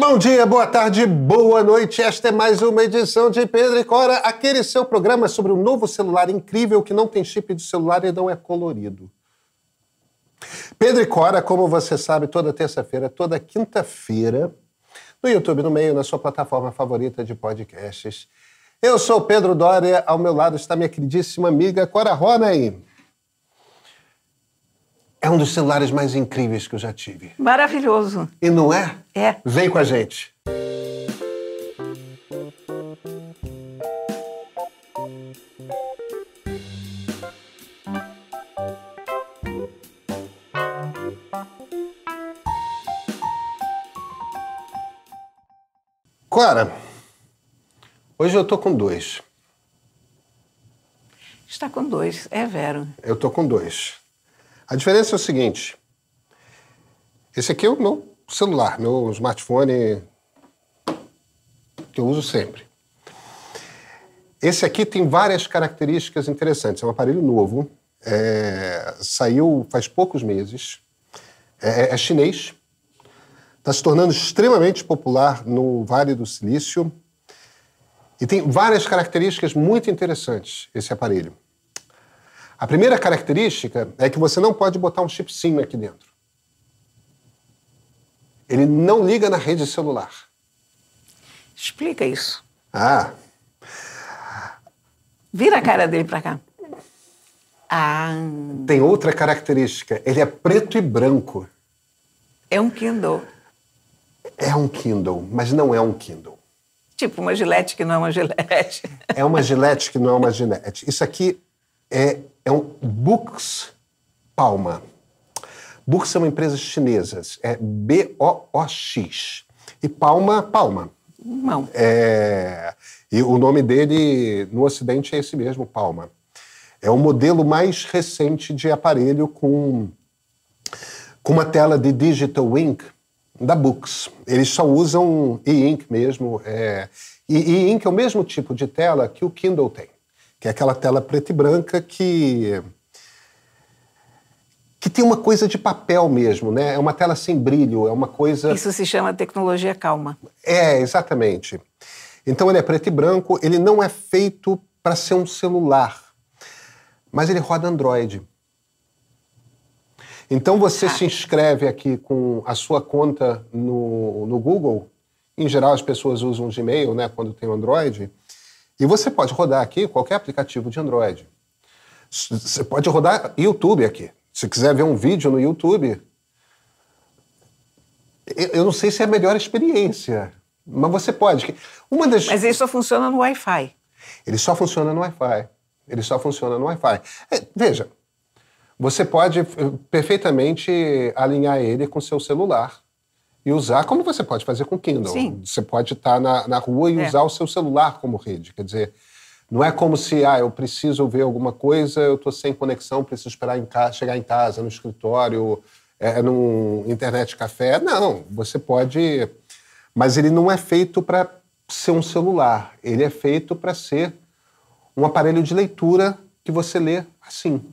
Bom dia, boa tarde, boa noite. Esta é mais uma edição de Pedro e Cora, aquele seu programa sobre um novo celular incrível que não tem chip de celular e não é colorido. Pedro e Cora, como você sabe, toda terça-feira, toda quinta-feira, no YouTube, no meio, na sua plataforma favorita de podcasts. Eu sou Pedro Dória, ao meu lado está minha queridíssima amiga Cora aí. É um dos celulares mais incríveis que eu já tive. Maravilhoso. E não é? É. Vem com a gente. Clara, hoje eu tô com dois. Está com dois, é Vero. Eu tô com dois. A diferença é o seguinte: esse aqui é o meu celular, meu smartphone que eu uso sempre. Esse aqui tem várias características interessantes. É um aparelho novo, é, saiu faz poucos meses, é, é, é chinês, está se tornando extremamente popular no Vale do Silício e tem várias características muito interessantes esse aparelho. A primeira característica é que você não pode botar um chip SIM aqui dentro. Ele não liga na rede celular. Explica isso. Ah. Vira a cara dele para cá. Ah. Tem outra característica. Ele é preto e branco. É um Kindle. É um Kindle, mas não é um Kindle. Tipo uma gilete que não é uma gilete. É uma gilete que não é uma gilete. Isso aqui é, é um Books Palma. Books é uma empresa chinesa, é B-O-O-X. E Palma, Palma. Mão. É, e o nome dele no Ocidente é esse mesmo, Palma. É o modelo mais recente de aparelho com, com uma tela de digital ink da Books. Eles só usam e-ink mesmo. É, e e-ink é o mesmo tipo de tela que o Kindle tem que é aquela tela preta e branca que que tem uma coisa de papel mesmo, né? É uma tela sem brilho, é uma coisa. Isso se chama tecnologia calma. É, exatamente. Então ele é preto e branco, ele não é feito para ser um celular, mas ele roda Android. Então você ah. se inscreve aqui com a sua conta no, no Google. Em geral as pessoas usam Gmail, né? Quando tem Android. E você pode rodar aqui qualquer aplicativo de Android. Você pode rodar YouTube aqui. Se quiser ver um vídeo no YouTube, eu não sei se é a melhor experiência, mas você pode. Uma das... Mas ele só funciona no Wi-Fi. Ele só funciona no Wi-Fi. Ele só funciona no Wi-Fi. É, veja, você pode eh, perfeitamente alinhar ele com seu celular e usar, como você pode fazer com o Kindle. Sim. Você pode estar tá na, na rua e é. usar o seu celular como rede. Quer dizer, não é como se, ah, eu preciso ver alguma coisa, eu estou sem conexão, preciso esperar em casa, chegar em casa, no escritório, é, é, num internet café. Não, você pode. Mas ele não é feito para ser um celular. Ele é feito para ser um aparelho de leitura que você lê assim.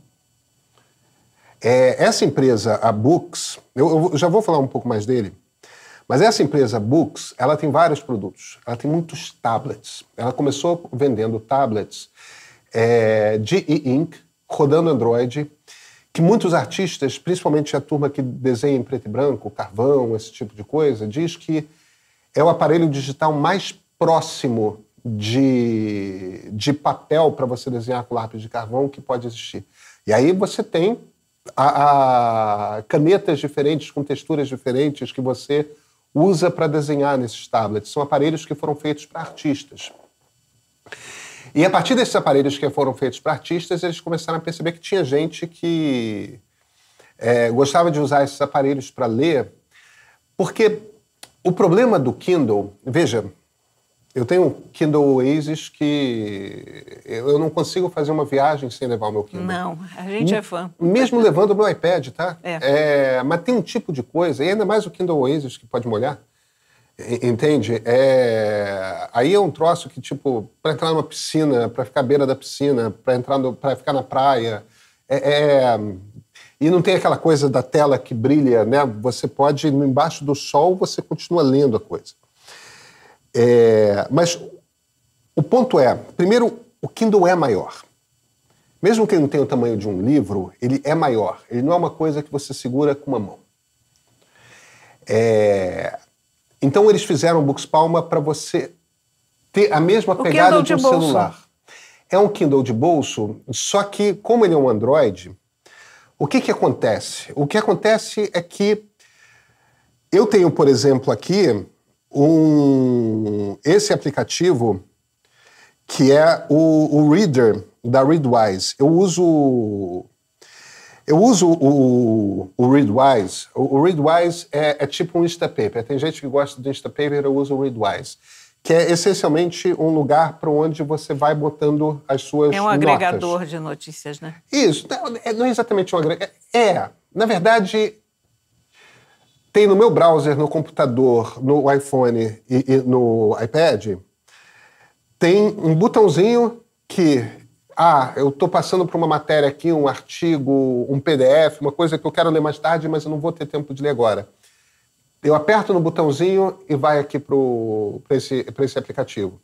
É, essa empresa, a Books, eu, eu já vou falar um pouco mais dele mas essa empresa Books, ela tem vários produtos. Ela tem muitos tablets. Ela começou vendendo tablets é, de e-ink, rodando Android, que muitos artistas, principalmente a turma que desenha em preto e branco, carvão, esse tipo de coisa, diz que é o aparelho digital mais próximo de, de papel para você desenhar com lápis de carvão que pode existir. E aí você tem a, a canetas diferentes, com texturas diferentes, que você usa para desenhar nesses tablets. São aparelhos que foram feitos para artistas. E a partir desses aparelhos que foram feitos para artistas, eles começaram a perceber que tinha gente que é, gostava de usar esses aparelhos para ler, porque o problema do Kindle, veja, eu tenho um Kindle Oasis que eu não consigo fazer uma viagem sem levar o meu Kindle. Não, a gente é fã. Mesmo levando o meu iPad, tá? É. é. Mas tem um tipo de coisa, e ainda mais o Kindle Oasis que pode molhar. Entende? É... Aí é um troço que, tipo, para entrar numa piscina, para ficar à beira da piscina, para entrar no... para ficar na praia. É, é... E não tem aquela coisa da tela que brilha, né? Você pode, embaixo do sol, você continua lendo a coisa. É, mas o ponto é, primeiro, o Kindle é maior. Mesmo que ele não tenha o tamanho de um livro, ele é maior. Ele não é uma coisa que você segura com uma mão. É, então eles fizeram o Books Palma para você ter a mesma pegada de um celular. É um Kindle de bolso, só que como ele é um Android, o que, que acontece? O que acontece é que eu tenho, por exemplo, aqui um, esse aplicativo que é o, o Reader da Readwise. Eu uso eu uso o, o Readwise. O, o Readwise é, é, tipo um Instapaper. Tem gente que gosta do Instapaper, eu uso o Readwise. Que é essencialmente um lugar para onde você vai botando as suas notas. É um notas. agregador de notícias, né? Isso. Não é, não é exatamente um agregador. É, é. Na verdade, tem no meu browser, no computador, no iPhone e, e no iPad, tem um botãozinho que ah, eu estou passando por uma matéria aqui, um artigo, um PDF, uma coisa que eu quero ler mais tarde, mas eu não vou ter tempo de ler agora. Eu aperto no botãozinho e vai aqui para esse, esse aplicativo.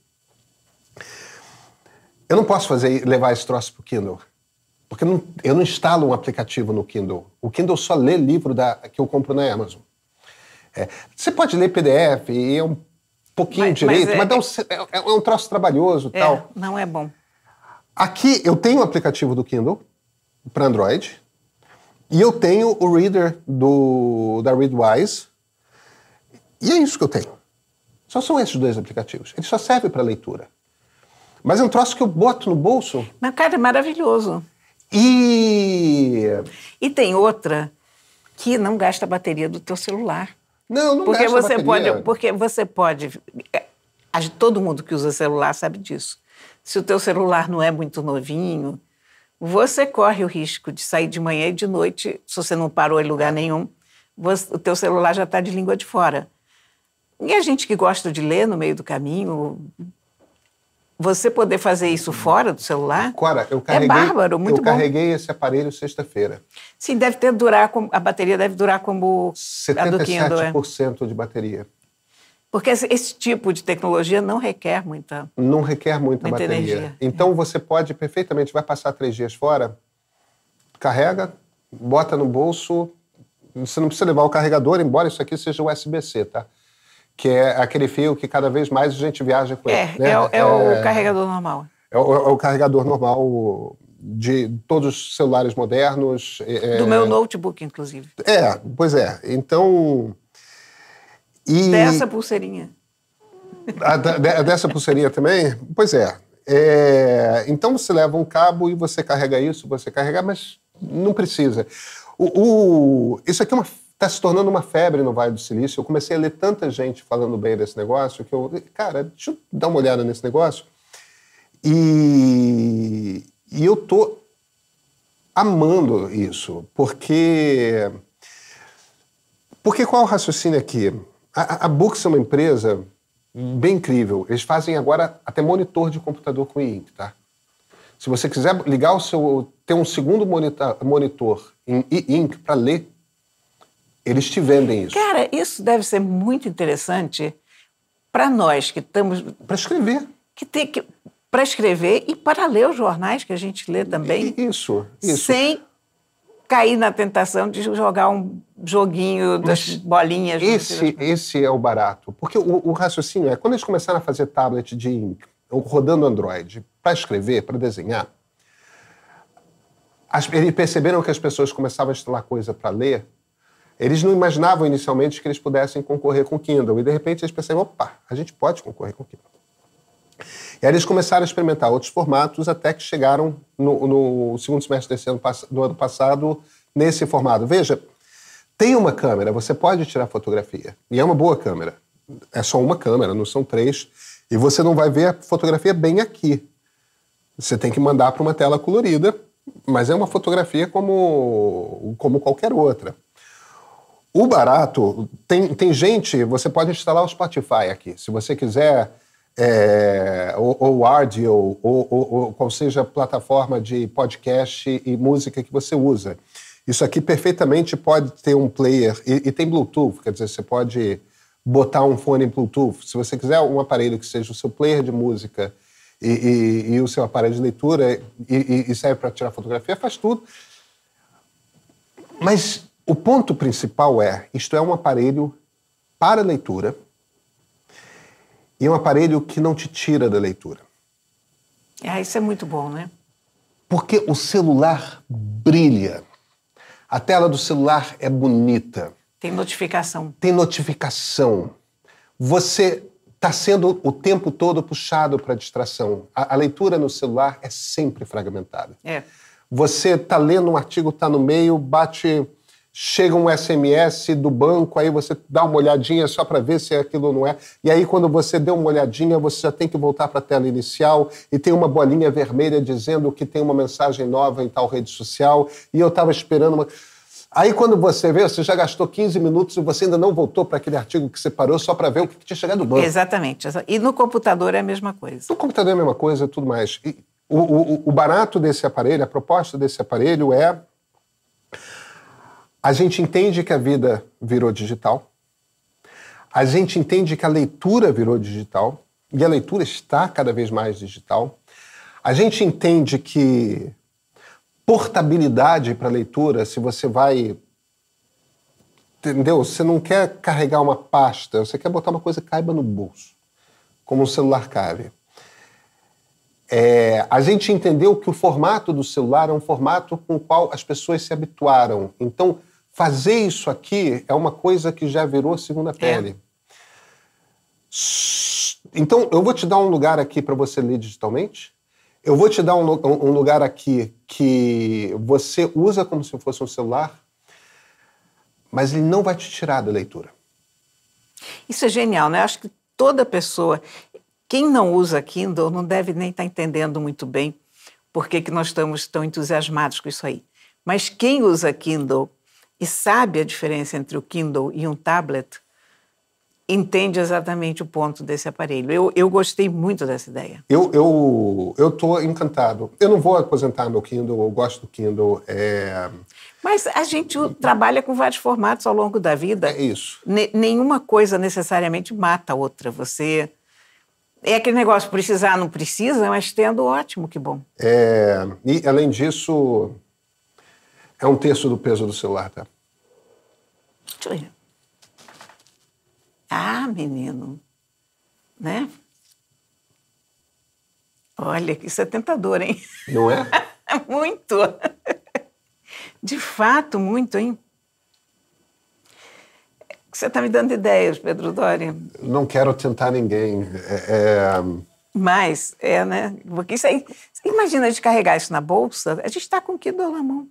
Eu não posso fazer levar esse troço para o Kindle, porque não, eu não instalo um aplicativo no Kindle. O Kindle só lê livro da, que eu compro na Amazon. É. Você pode ler PDF e é um pouquinho mas, direito, mas, é, mas um, é, é, um troço trabalhoso é, tal. Não é bom. Aqui eu tenho o aplicativo do Kindle para Android e eu tenho o Reader do, da Readwise e é isso que eu tenho. Só são esses dois aplicativos. Ele só serve para leitura. Mas é um troço que eu boto no bolso. Mas, cara, é maravilhoso. E... E tem outra que não gasta a bateria do teu celular. Não, não porque você pode, Porque você pode. É, todo mundo que usa celular sabe disso. Se o teu celular não é muito novinho, você corre o risco de sair de manhã e de noite, se você não parou em lugar nenhum, você, o teu celular já está de língua de fora. E a gente que gosta de ler no meio do caminho, você poder fazer isso uhum. fora do celular? Cora, eu é carreguei, é bárbaro, muito eu bom. carreguei esse aparelho sexta-feira. Sim, deve ter durar a bateria deve durar como 77% é? de bateria. Porque esse tipo de tecnologia não requer muita Não requer muita, muita bateria. Energia. É. Então é. você pode perfeitamente, vai passar três dias fora, carrega, bota no bolso, você não precisa levar o carregador, embora isso aqui seja USB-C, tá? que é aquele fio que cada vez mais a gente viaja com é, ele. Né? É, é, o é, carregador normal. É o, é o carregador normal de todos os celulares modernos. É, é Do meu notebook, inclusive. É, pois é. Então. E... Dessa pulseirinha. Ah, a, de, dessa pulseirinha também? Pois é. é. Então você leva um cabo e você carrega isso, você carrega, mas não precisa. O, o, isso aqui é uma está se tornando uma febre no Vale do Silício. Eu comecei a ler tanta gente falando bem desse negócio que eu, cara, deixa eu dar uma olhada nesse negócio. E, e eu tô amando isso, porque porque qual é o raciocínio aqui? A, a Books é uma empresa bem incrível. Eles fazem agora até monitor de computador com ink tá? Se você quiser ligar o seu, ter um segundo monitor, monitor em ink para ler eles te vendem isso. Cara, isso deve ser muito interessante para nós que estamos. Para escrever. Que tem que. Para escrever e para ler os jornais que a gente lê também. Isso, isso. Sem cair na tentação de jogar um joguinho das Mas bolinhas. Esse, esse é o barato. Porque o, o, raciocínio é, quando eles começaram a fazer tablet de rodando Android para escrever, para desenhar, as, eles perceberam que as pessoas começavam a instalar coisa para ler eles não imaginavam inicialmente que eles pudessem concorrer com o Kindle, e de repente eles pensaram: opa, a gente pode concorrer com o Kindle. E aí eles começaram a experimentar outros formatos até que chegaram no, no segundo semestre desse ano, do ano passado nesse formato. Veja, tem uma câmera, você pode tirar fotografia, e é uma boa câmera. É só uma câmera, não são três, e você não vai ver a fotografia bem aqui. Você tem que mandar para uma tela colorida, mas é uma fotografia como, como qualquer outra. O barato, tem, tem gente, você pode instalar o Spotify aqui. Se você quiser, é, ou, o Audio, ou, ou, ou qual seja a plataforma de podcast e música que você usa. Isso aqui perfeitamente pode ter um player, e, e tem Bluetooth, quer dizer, você pode botar um fone Bluetooth. Se você quiser um aparelho que seja o seu player de música e, e, e o seu aparelho de leitura e, e serve para tirar fotografia, faz tudo. Mas o ponto principal é: isto é um aparelho para leitura e é um aparelho que não te tira da leitura. Ah, isso é muito bom, né? Porque o celular brilha. A tela do celular é bonita. Tem notificação. Tem notificação. Você está sendo o tempo todo puxado para distração. A, a, leitura no celular é sempre fragmentada. É. Você está lendo um artigo, está no meio, bate chega um SMS do banco, aí você dá uma olhadinha só para ver se aquilo não é. E aí, quando você deu uma olhadinha, você já tem que voltar para a tela inicial e tem uma bolinha vermelha dizendo que tem uma mensagem nova em tal rede social. E eu estava esperando uma. Aí, quando você vê, você já gastou 15 minutos e você ainda não voltou para aquele artigo que você parou só para ver o que tinha chegado do banco. Exatamente. E no computador é a mesma coisa. No computador é a mesma coisa tudo mais. E o, o, o barato desse aparelho, a proposta desse aparelho é a gente entende que a vida virou digital. A gente entende que a leitura virou digital e a leitura está cada vez mais digital. A gente entende que portabilidade para leitura, se você vai entendeu? Você não quer carregar uma pasta, você quer botar uma coisa que caiba no bolso, como um celular cabe. É, a gente entendeu que o formato do celular é um formato com o qual as pessoas se habituaram. Então, fazer isso aqui é uma coisa que já virou segunda é. pele. É. Então, eu vou te dar um lugar aqui para você ler digitalmente. Eu vou te dar um, um lugar aqui que você usa como se fosse um celular, mas ele não vai te tirar da leitura. Isso é genial, né? Eu acho que toda pessoa, quem não usa Kindle, não deve nem estar tá entendendo muito bem por que, que nós estamos tão entusiasmados com isso aí. Mas quem usa Kindle e sabe a diferença entre o Kindle e um tablet, entende exatamente o ponto desse aparelho. Eu, eu gostei muito dessa ideia. Eu eu eu tô encantado. Eu não vou aposentar meu Kindle. Eu gosto do Kindle. É... Mas a gente trabalha com vários formatos ao longo da vida. É isso. nenhuma coisa necessariamente mata a outra. Você é aquele negócio precisar não precisa, mas tendo ótimo, que bom. É... E além disso, é um terço do peso do celular, tá? Deixa eu ver. Ah, menino. Né? Olha, que isso é tentador, hein? Não é? muito. De fato, muito, hein? Você está me dando ideias, Pedro Doria. Não quero tentar ninguém. É, é... Mas, é, né? Porque isso aí, imagina carregar isso na bolsa, a gente está com o que do na mão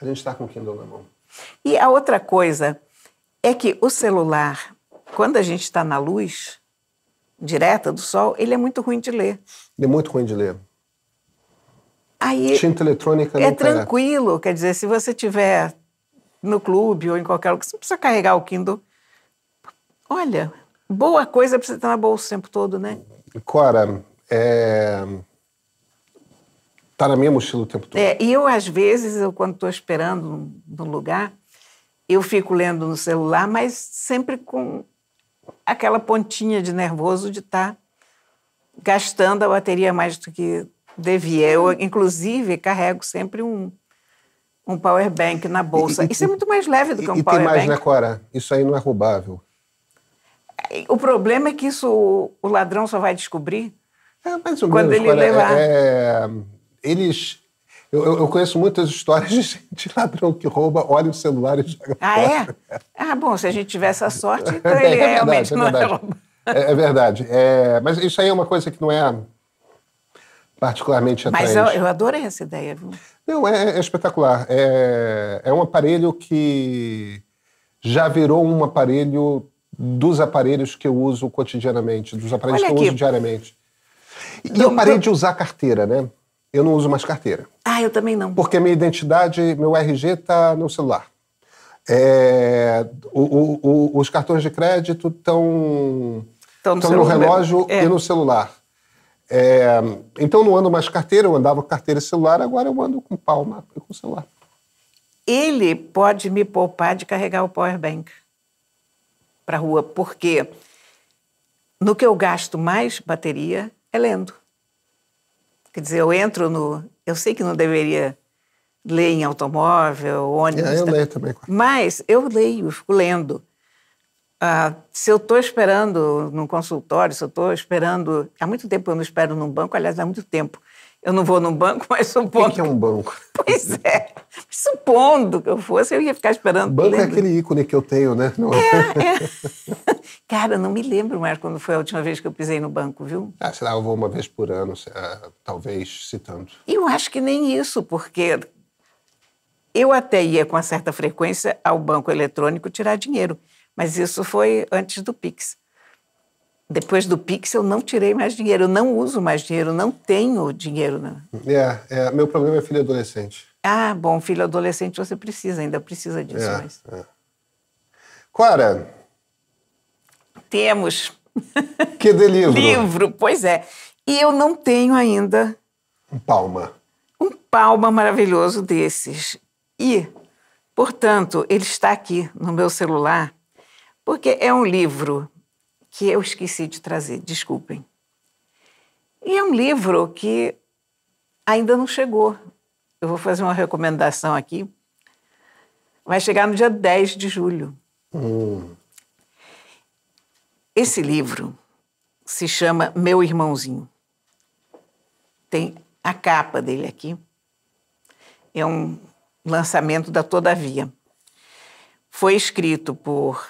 a gente está com o Kindle na mão. E a outra coisa é que o celular, quando a gente está na luz direta do sol, ele é muito ruim de ler. Ele é muito ruim de ler. Aí, Tinta eletrônica É tranquilo, quer dizer, se você tiver no clube ou em qualquer lugar, você não precisa carregar o Kindle. Olha, boa coisa é para você estar na bolsa o tempo todo, né? Cora, é... Está na minha mochila o tempo todo. É, e eu, às vezes, eu, quando estou esperando no lugar, eu fico lendo no celular, mas sempre com aquela pontinha de nervoso de estar tá gastando a bateria mais do que devia. Eu, inclusive, carrego sempre um, um power bank na bolsa. E, e, Isso é muito mais leve do que um e, power né, bank. E tem mais, bank. né, Cora? Isso aí não é roubável. O problema é que isso o ladrão só vai descobrir é, mais ou quando menos, ele é, levar. É, é eles. Eu, eu, conheço muitas histórias de gente ladrão que rouba, olha o celular e joga Ah, é? Ah, bom, se a gente tivesse a sorte, é então é, ele é realmente verdade, não é roubado. É, é, verdade. É, mas isso aí é uma coisa que não é particularmente atraente. Mas eu, eu adorei essa ideia, viu? Não, é, é espetacular. É, é um aparelho que já virou um aparelho dos aparelhos que eu uso cotidianamente, dos aparelhos Olha que aqui. eu uso diariamente. E eu parei de usar carteira, né? eu não uso mais carteira. Ah, eu também não. Porque minha identidade, meu RG está no celular. É, o, o, o, os cartões de crédito estão no, no, relógio é. e no celular. É, então eu não ando mais carteira, eu andava com carteira e celular, agora eu ando com palma e com celular. Ele pode me poupar de carregar o power bank para rua, porque no que eu gasto mais bateria é lendo. Quer dizer, eu entro no. Eu sei que não deveria ler em automóvel, ônibus. É, eu tá... leio também. Mas eu leio, fico lendo. Ah, se eu estou esperando num consultório, se eu estou esperando. Há muito tempo eu não espero num banco, aliás, há muito tempo. Eu não vou num banco, mas supondo. O que é um banco? Pois é. Supondo que eu fosse, eu ia ficar esperando. Banco é lendo. é aquele ícone que eu tenho, né? Não é, é. é. Cara, não me lembro mais quando foi a última vez que eu pisei no banco, viu? Ah, sei lá, eu vou uma vez por ano, ah, talvez, se tanto. Eu acho que nem isso, porque eu até ia com certa frequência ao banco eletrônico tirar dinheiro, mas isso foi antes do Pix. Depois do Pix, eu não tirei mais dinheiro, eu não uso mais dinheiro, não tenho dinheiro. Né? É, é, meu problema é filho adolescente. Ah, bom, filho adolescente você precisa, ainda precisa disso. É, mais. mas... É. Clara, temos. Que é delírio livro? livro, pois é. E eu não tenho ainda. Um palma. Um palma maravilhoso desses. E, portanto, ele está aqui no meu celular, porque é um livro que eu esqueci de trazer, desculpem. E é um livro que ainda não chegou. Eu vou fazer uma recomendação aqui. Vai chegar no dia 10 de julho. Hum. Esse livro se chama Meu Irmãozinho. Tem a capa dele aqui. É um lançamento da Todavia. Foi escrito por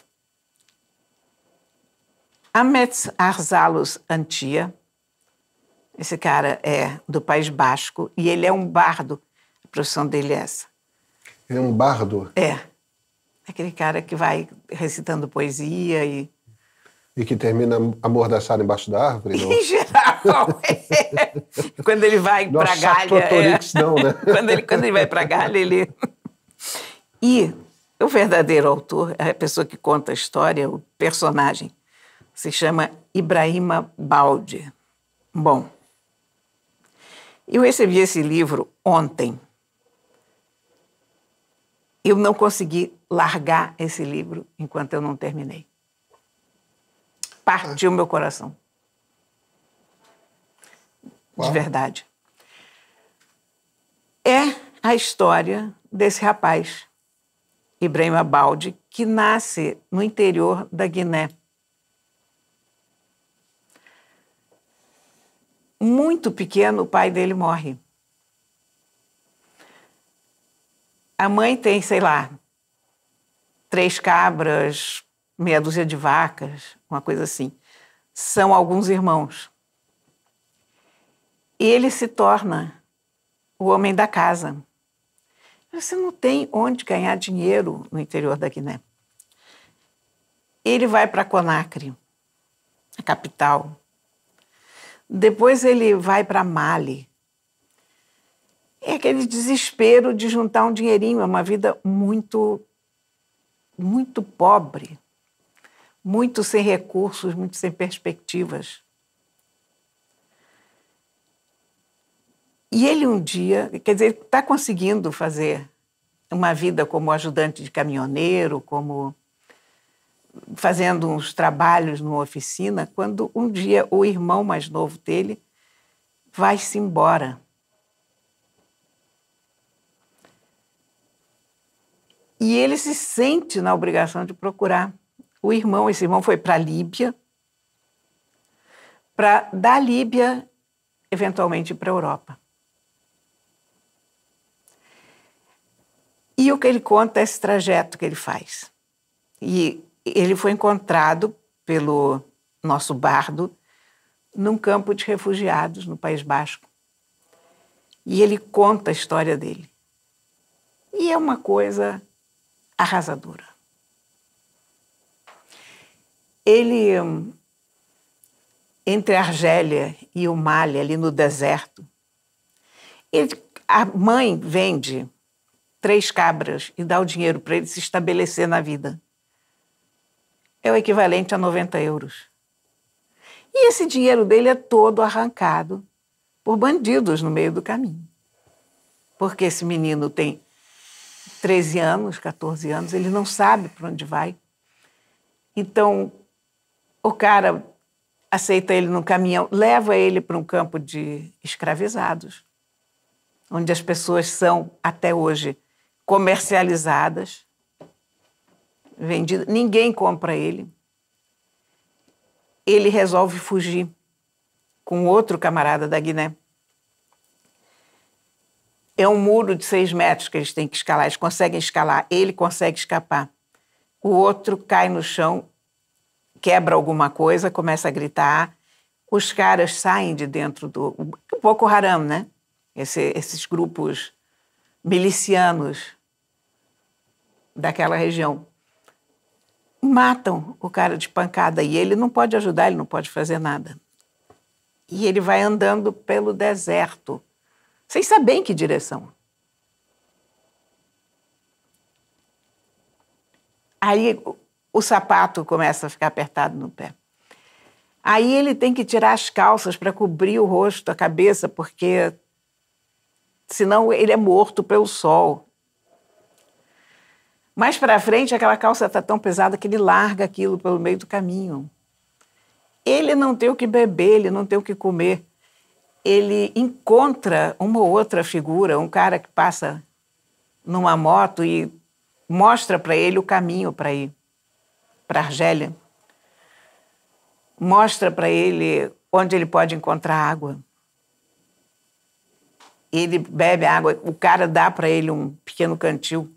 Ahmet Arzalos Antia. Esse cara é do País Basco e ele é um bardo. A profissão dele é essa. Ele é um bardo? É. Aquele cara que vai recitando poesia e e que termina amordaçado embaixo da árvore? Não? Em geral. É. quando ele vai para Galha. Torix, é. não, né? quando, ele, quando ele vai para Galha, ele. E o verdadeiro autor, a pessoa que conta a história, o personagem, se chama Ibrahima Balde. Bom, eu recebi esse livro ontem. Eu não consegui largar esse livro enquanto eu não terminei partiu meu coração. Uau. De verdade. É a história desse rapaz, Ibrahim Abalde que nasce no interior da Guiné. Muito pequeno, o pai dele morre. A mãe tem, sei lá, três cabras, meia dúzia de vacas, uma coisa assim. São alguns irmãos. E ele se torna o homem da casa. Você não tem onde ganhar dinheiro no interior da Guiné. Ele vai para Conacre, a capital. Depois ele vai para Mali. É aquele desespero de juntar um dinheirinho, é uma vida muito muito pobre muito sem recursos, muito sem perspectivas. E ele um dia, quer dizer, está conseguindo fazer uma vida como ajudante de caminhoneiro, como fazendo uns trabalhos numa oficina, quando um dia o irmão mais novo dele vai-se embora. E ele se sente na obrigação de procurar o irmão, esse irmão foi para a Líbia, para da Líbia, eventualmente para a Europa. E o que ele conta é esse trajeto que ele faz. E ele foi encontrado pelo nosso bardo num campo de refugiados no País Basco. E ele conta a história dele. E é uma coisa arrasadora. Ele, entre a Argélia e o Mali, ali no deserto, ele, a mãe vende três cabras e dá o dinheiro para ele se estabelecer na vida. É o equivalente a 90 euros. E esse dinheiro dele é todo arrancado por bandidos no meio do caminho. Porque esse menino tem 13 anos, 14 anos, ele não sabe para onde vai. Então, o cara aceita ele num caminhão, leva ele para um campo de escravizados, onde as pessoas são até hoje comercializadas, vendidas, ninguém compra ele. Ele resolve fugir com outro camarada da Guiné. É um muro de seis metros que eles têm que escalar. Eles conseguem escalar, ele consegue escapar. O outro cai no chão quebra alguma coisa, começa a gritar. Os caras saem de dentro do. O Boko Haram, né? Esse, esses grupos milicianos daquela região. Matam o cara de pancada e ele não pode ajudar, ele não pode fazer nada. E ele vai andando pelo deserto, sem saber em que direção. Aí o sapato começa a ficar apertado no pé. Aí ele tem que tirar as calças para cobrir o rosto, a cabeça, porque senão ele é morto pelo sol. Mais para frente, aquela calça está tão pesada que ele larga aquilo pelo meio do caminho. Ele não tem o que beber, ele não tem o que comer. Ele encontra uma outra figura, um cara que passa numa moto e mostra para ele o caminho para ir para Argélia, mostra para ele onde ele pode encontrar água. Ele bebe água, o cara dá para ele um pequeno cantil.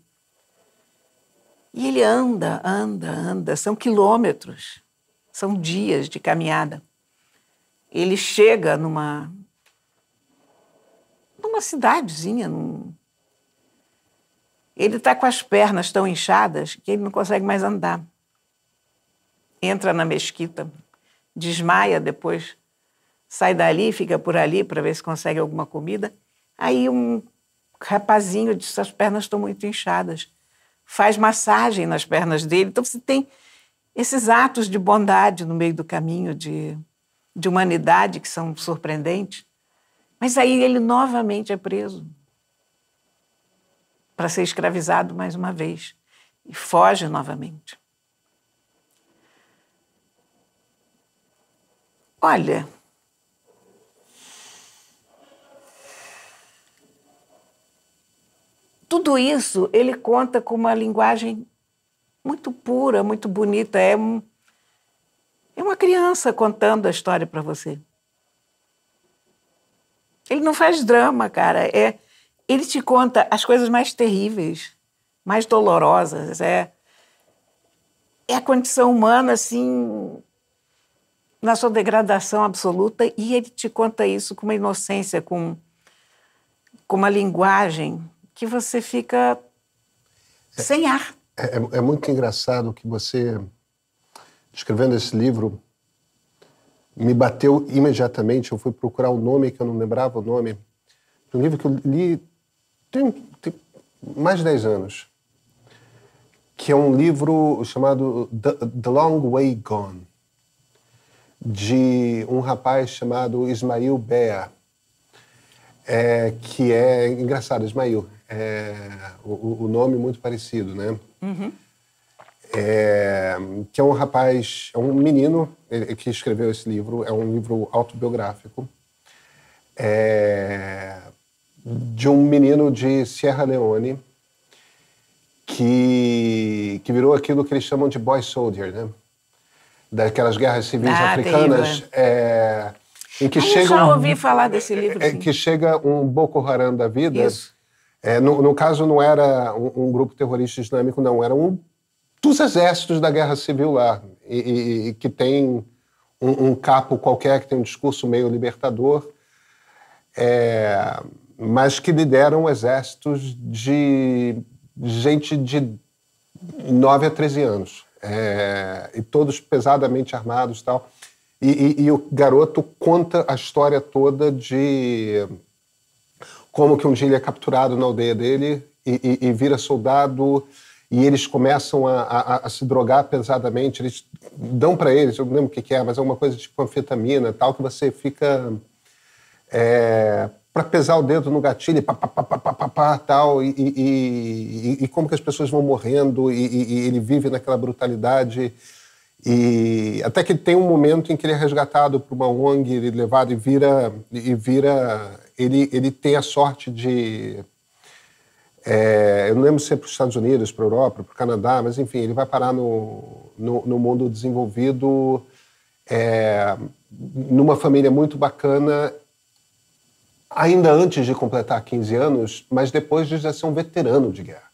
E ele anda, anda, anda, são quilômetros, são dias de caminhada. Ele chega numa numa cidadezinha, num... ele está com as pernas tão inchadas que ele não consegue mais andar entra na mesquita, desmaia depois, sai dali, fica por ali para ver se consegue alguma comida. Aí um rapazinho diz: as pernas estão muito inchadas. Faz massagem nas pernas dele. Então você tem esses atos de bondade no meio do caminho, de, de humanidade, que são surpreendentes. Mas aí ele novamente é preso para ser escravizado mais uma vez e foge novamente. Olha, tudo isso ele conta com uma linguagem muito pura, muito bonita. É, um, é uma criança contando a história para você. Ele não faz drama, cara. É, ele te conta as coisas mais terríveis, mais dolorosas. É, é a condição humana, assim, na sua degradação absoluta, e ele te conta isso com uma inocência, com, com uma linguagem que você fica é, sem ar. É, é, é muito engraçado que você, escrevendo esse livro, me bateu imediatamente. Eu fui procurar o um nome, que eu não lembrava o nome, de um livro que eu li tem, tem mais de 10 anos, que é um livro chamado The, The Long Way Gone de um rapaz chamado Ismail Bea, é, que é engraçado, Ismail, é, o, o, nome muito parecido, né? Uhum. É, que é um rapaz, é um menino que escreveu esse livro, é um livro autobiográfico, é, de um menino de Sierra Leone que, que virou aquilo que eles chamam de boy soldier, né? daquelas guerras civis ah, africanas. É, em que chega ouvi um, falar desse livro. Em que chega um Boko Haram da vida. Isso. É, no, no, caso, não era um, um, grupo terrorista islâmico, não. Era um dos exércitos da guerra civil lá. E, e, e que tem um, um, capo qualquer, que tem um discurso meio libertador. É, mas que lideram exércitos de gente de 9 a 13 anos é, e todos pesadamente armados tal. e tal. E, e, o garoto conta a história toda de como que um dia ele é capturado na aldeia dele e, e, e vira soldado e eles começam a, a, a, se drogar pesadamente. Eles dão para eles, eu não lembro o que, que, é, mas é uma coisa tipo anfetamina tal, que você fica é, para pesar o dedo no gatilho, pá, pá, pá, pá, pá, pá, tal, e, e, e, e, como que as pessoas vão morrendo, e, ele vive naquela brutalidade. E até que tem um momento em que ele é resgatado por uma ONG, ele é levado e vira, e vira ele, ele tem a sorte de, é, eu não lembro se é para os Estados Unidos, para a Europa, para o Canadá, mas enfim, ele vai parar no, no, no mundo desenvolvido, é, numa família muito bacana ainda antes de completar 15 anos, mas depois de já ser um veterano de guerra,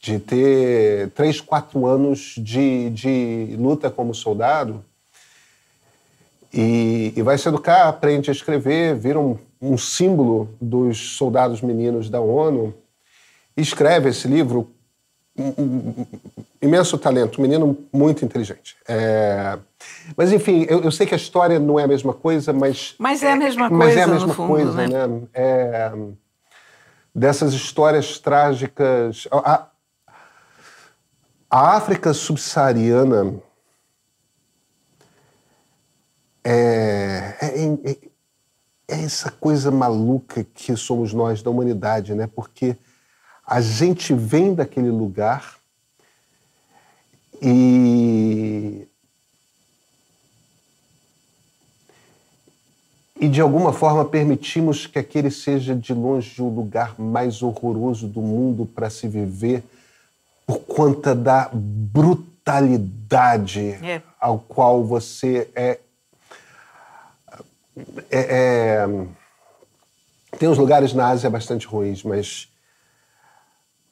de ter três, quatro anos de, de luta como soldado. E, e vai se educar, aprende a escrever, vira um, um símbolo dos soldados meninos da ONU. Escreve esse livro imenso talento, um menino muito inteligente. É... Mas, enfim, eu, eu, sei que a história não é a mesma coisa, mas. Mas é a mesma coisa. Mas é a mesma fundo, coisa, né? né? É... Dessas histórias trágicas. A, a África subsaariana. É é, é... é, é essa coisa maluca que somos nós da humanidade, né? Porque a gente vem daquele lugar e. E de alguma forma permitimos que aquele seja de longe o lugar mais horroroso do mundo para se viver por conta da brutalidade é. ao qual você é, é, é, Tem uns lugares na Ásia bastante ruins, mas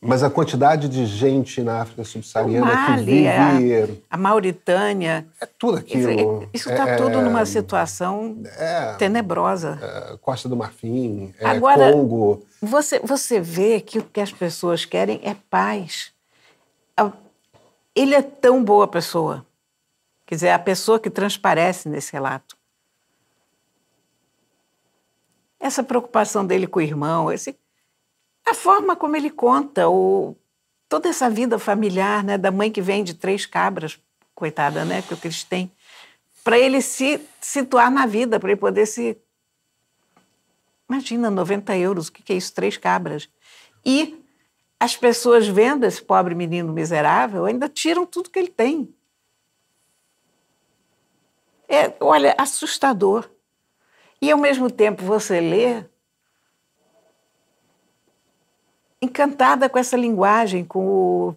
mas a quantidade de gente na África subsaariana Mali, que vive... A, a Mauritânia... É tudo aquilo. Isso está é, tudo numa é, situação é, tenebrosa. É, Costa do Marfim, é, Agora, Congo... Você, você vê que o que as pessoas querem é paz. Ele é tão boa pessoa. Quer dizer, é a pessoa que transparece nesse relato. Essa preocupação dele com o irmão, esse a forma como ele conta o, toda essa vida familiar, né, da mãe que vem de três cabras, coitada, né, que o Cris tem, para ele se situar na vida, para ele poder se. Imagina, 90 euros, o que é isso? Três cabras. E as pessoas vendo esse pobre menino miserável ainda tiram tudo que ele tem. É, olha, assustador. E ao mesmo tempo você lê encantada com essa linguagem, com o,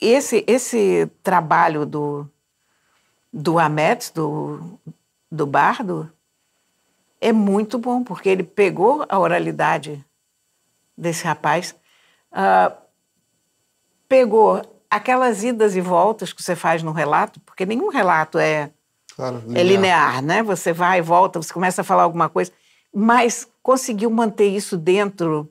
esse, esse trabalho do, do Ahmed, do, do Bardo, é muito bom, porque ele pegou a oralidade desse rapaz, uh, pegou aquelas idas e voltas que você faz no relato, porque nenhum relato é, claro, é linear. é linear, né? Você vai e volta, você começa a falar alguma coisa, mas conseguiu manter isso dentro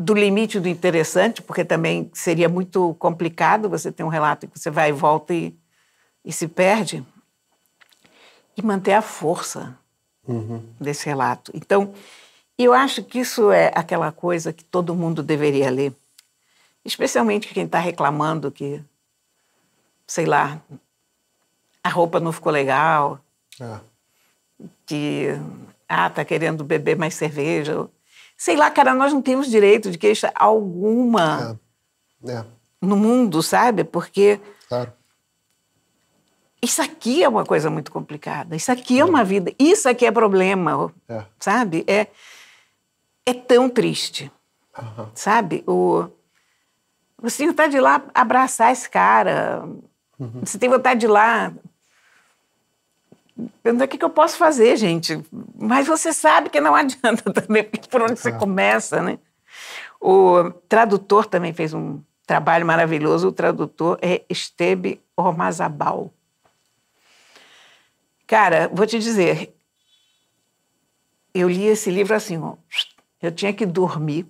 do limite do interessante, porque também seria muito complicado você ter um relato que você vai e volta e, e se perde, e manter a força uhum. desse relato. Então, eu acho que isso é aquela coisa que todo mundo deveria ler, especialmente quem está reclamando que, sei lá, a roupa não ficou legal, é. que ah, tá querendo beber mais cerveja Sei lá, cara, nós não temos direito de queixa alguma é. É. no mundo, sabe? Porque. Claro. Isso aqui é uma coisa muito complicada. Isso aqui é, é uma vida. Isso aqui é problema, é. sabe? É, é tão triste, uhum. sabe? O, você tem vontade de lá abraçar esse cara. Uhum. Você tem vontade de ir lá o que, que, eu posso fazer, gente. Mas você sabe que não adianta também, porque por onde você começa, né? O tradutor também fez um trabalho maravilhoso. O tradutor é Estebe Ormazabal. Cara, vou te dizer, eu li esse livro assim, ó, eu tinha que dormir,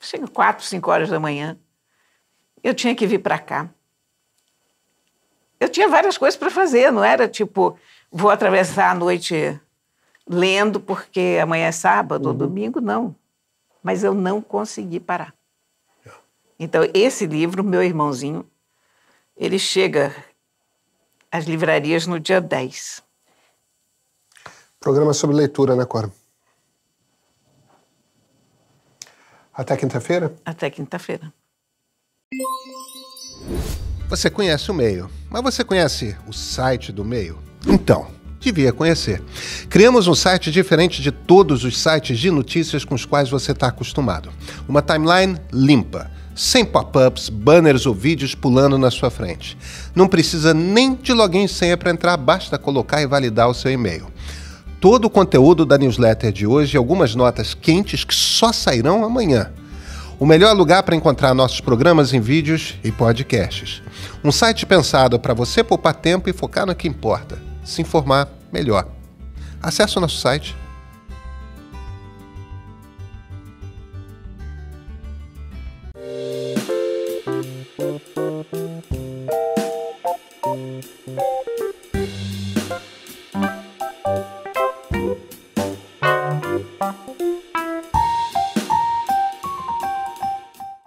chega quatro, cinco horas da manhã, eu tinha que vir para cá, eu tinha várias coisas para fazer, não era tipo, vou atravessar a noite lendo porque amanhã é sábado uhum. ou domingo, não. Mas eu não consegui parar. É. Então, esse livro, meu irmãozinho, ele chega às livrarias no dia 10. Programa sobre leitura, né, Cora? Até quinta-feira? Até quinta-feira. Você conhece o meio, mas você conhece o site do meio? Então, devia conhecer. Criamos um site diferente de todos os sites de notícias com os quais você está acostumado. Uma timeline limpa, sem pop-ups, banners ou vídeos pulando na sua frente. Não precisa nem de login e senha para entrar, basta colocar e validar o seu e-mail. Todo o conteúdo da newsletter de hoje e algumas notas quentes que só sairão amanhã o melhor lugar para encontrar nossos programas em vídeos e podcasts. Um site pensado para você poupar tempo e focar no que importa, se informar melhor. Acesse o nosso site